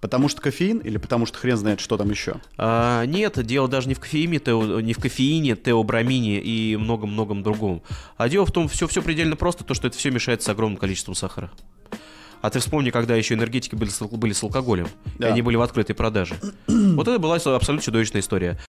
Потому что кофеин или потому что хрен знает, что там еще? А, нет, дело даже не в кофеине, тео, не в кофеине, теобрамине и многом-многом другом. А дело в том, все, все предельно просто, то, что это все мешается с огромным количеством сахара. А ты вспомни, когда еще энергетики были были с алкоголем, да. и они были в открытой продаже. вот это была абсолютно чудовищная история.